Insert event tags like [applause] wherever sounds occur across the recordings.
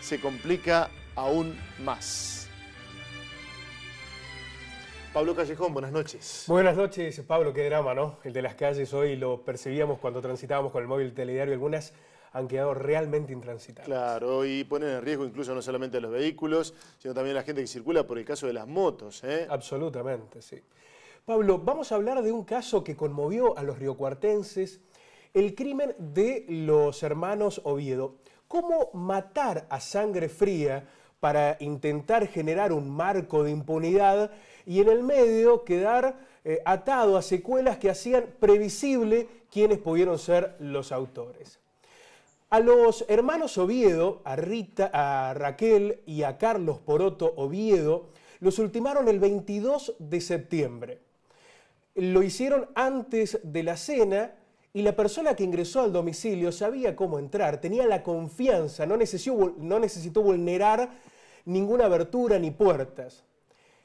se complica aún más. Pablo Callejón, buenas noches. Buenas noches, Pablo, qué drama, ¿no? El de las calles hoy lo percibíamos cuando transitábamos con el móvil telediario, algunas han quedado realmente intransitables. Claro, y ponen en riesgo incluso no solamente a los vehículos, sino también a la gente que circula por el caso de las motos. ¿eh? Absolutamente, sí. Pablo, vamos a hablar de un caso que conmovió a los riocuartenses, el crimen de los hermanos Oviedo. ¿Cómo matar a sangre fría para intentar generar un marco de impunidad y en el medio quedar eh, atado a secuelas que hacían previsible quiénes pudieron ser los autores? A los hermanos Oviedo, a, Rita, a Raquel y a Carlos Poroto Oviedo, los ultimaron el 22 de septiembre. Lo hicieron antes de la cena y la persona que ingresó al domicilio sabía cómo entrar, tenía la confianza, no necesitó, vulnerar ninguna abertura ni puertas.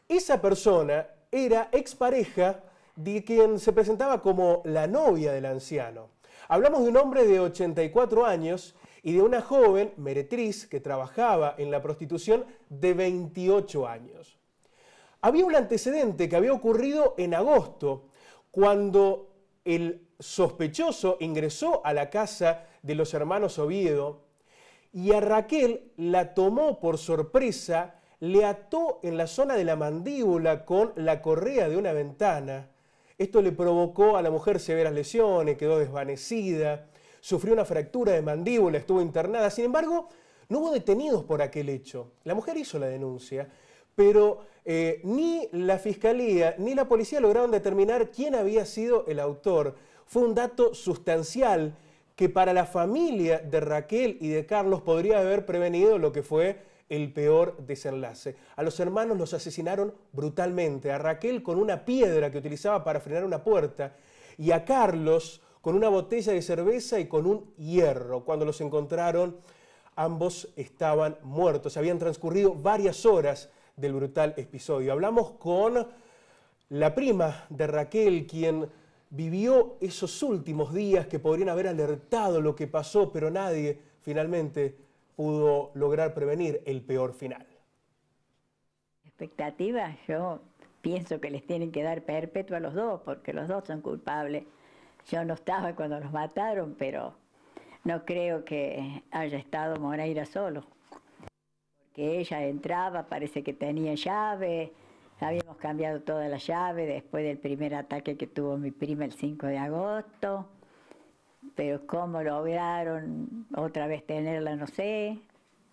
Esa persona era expareja de quien se presentaba como la novia del anciano. Hablamos de un hombre de 84 años y de una joven meretriz que trabajaba en la prostitución de 28 años. Había un antecedente que había ocurrido en agosto, cuando el sospechoso ingresó a la casa de los hermanos Oviedo y a Raquel la tomó por sorpresa, le ató en la zona de la mandíbula con la correa de una ventana. Esto le provocó a la mujer severas lesiones, quedó desvanecida, sufrió una fractura de mandíbula, estuvo internada. Sin embargo, no hubo detenidos por aquel hecho. La mujer hizo la denuncia, pero eh, ni la fiscalía ni la policía lograron determinar quién había sido el autor. Fue un dato sustancial que para la familia de Raquel y de Carlos podría haber prevenido lo que fue el peor desenlace. A los hermanos los asesinaron brutalmente, a Raquel con una piedra que utilizaba para frenar una puerta y a Carlos con una botella de cerveza y con un hierro. Cuando los encontraron, ambos estaban muertos. Habían transcurrido varias horas del brutal episodio. Hablamos con la prima de Raquel, quien vivió esos últimos días que podrían haber alertado lo que pasó, pero nadie finalmente pudo lograr prevenir el peor final. Expectativas, yo pienso que les tienen que dar perpetuo a los dos, porque los dos son culpables. Yo no estaba cuando los mataron, pero no creo que haya estado Moreira solo que ella entraba, parece que tenía llave, habíamos cambiado toda la llave después del primer ataque que tuvo mi prima el 5 de agosto, pero cómo lograron otra vez tenerla no sé,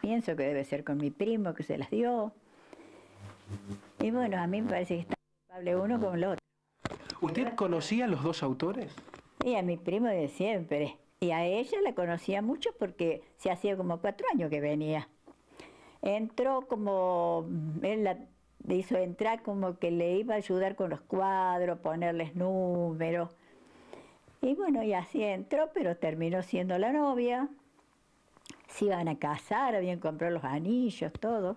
pienso que debe ser con mi primo que se las dio. Y bueno, a mí me parece que está culpable uno con el otro. ¿Usted conocía a los dos autores? Sí, a mi primo de siempre. Y a ella la conocía mucho porque se hacía como cuatro años que venía entró como, él la hizo entrar como que le iba a ayudar con los cuadros, ponerles números. Y bueno, y así entró, pero terminó siendo la novia. Se iban a casar, habían comprado los anillos, todo.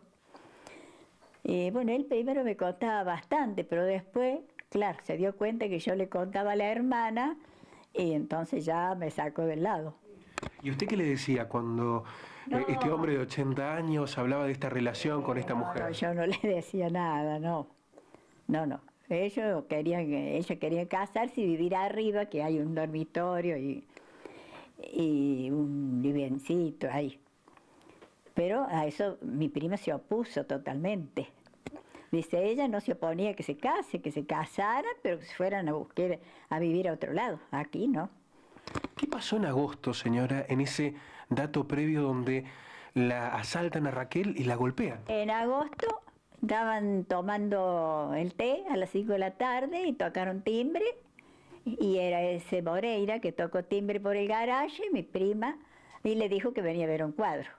Y eh, bueno, él primero me contaba bastante, pero después, claro, se dio cuenta que yo le contaba a la hermana y entonces ya me sacó del lado. ¿Y usted qué le decía cuando este hombre de 80 años hablaba de esta relación con esta mujer. No, yo no le [laughs] decía nada, no. No, no. Ellos querían, ellos querían casarse y vivir arriba, que hay un dormitorio y, un vivencito ahí. Pero a eso mi prima se opuso totalmente. Dice, ella no se oponía que se case, que se casaran, pero que se fueran a buscar a vivir a otro lado. Aquí no. ¿Qué pasó en agosto, señora, en ese dato previo donde la asaltan a Raquel y la golpean. En agosto estaban tomando el té a las 5 de la tarde y tocaron timbre. Y era ese Moreira que tocó timbre por el garaje, mi prima, y le dijo que venía a ver un cuadro.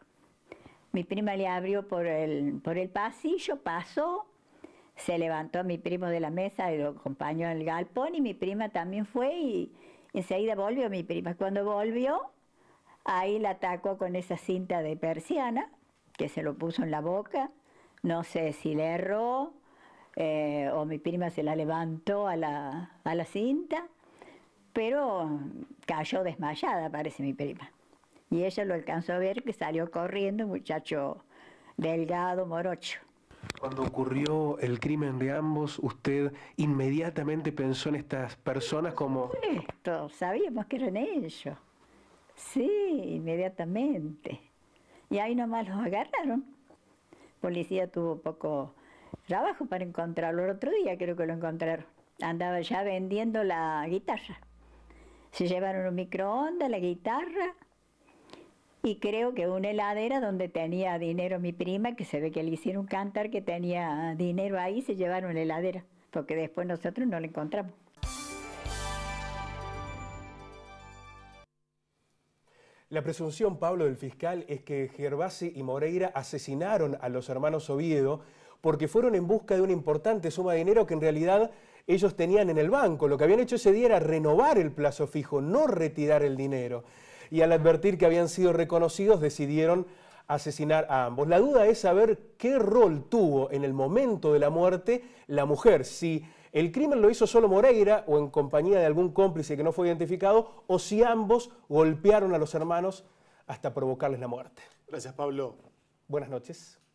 Mi prima le abrió por el, por el pasillo, pasó, se levantó a mi primo de la mesa y lo acompañó al galpón y mi prima también fue y enseguida volvió mi prima. Cuando volvió, Ahí la atacó con esa cinta de persiana, que se lo puso en la boca. No sé si le erró eh, o mi prima se la levantó a la, a la cinta, pero cayó desmayada, parece mi prima. Y ella lo alcanzó a ver que salió corriendo, muchacho delgado, morocho. Cuando ocurrió el crimen de ambos, usted inmediatamente pensó en estas personas como... Esto, sabíamos que eran ellos. Sí, inmediatamente. Y ahí nomás lo agarraron. Policía tuvo poco trabajo para encontrarlo. El otro día creo que lo encontraron. Andaba ya vendiendo la guitarra. Se llevaron un microondas, la guitarra y creo que una heladera donde tenía dinero mi prima, que se ve que le hicieron cantar que tenía dinero ahí, se llevaron la heladera, porque después nosotros no la encontramos. La presunción, Pablo, del fiscal es que Gervasi y Moreira asesinaron a los hermanos Oviedo porque fueron en busca de una importante suma de dinero que en realidad ellos tenían en el banco. Lo que habían hecho ese día era renovar el plazo fijo, no retirar el dinero. Y al advertir que habían sido reconocidos, decidieron asesinar a ambos. La duda es saber qué rol tuvo en el momento de la muerte la mujer, si el crimen lo hizo solo Moreira o en compañía de algún cómplice que no fue identificado, o si ambos golpearon a los hermanos hasta provocarles la muerte. Gracias, Pablo. Buenas noches.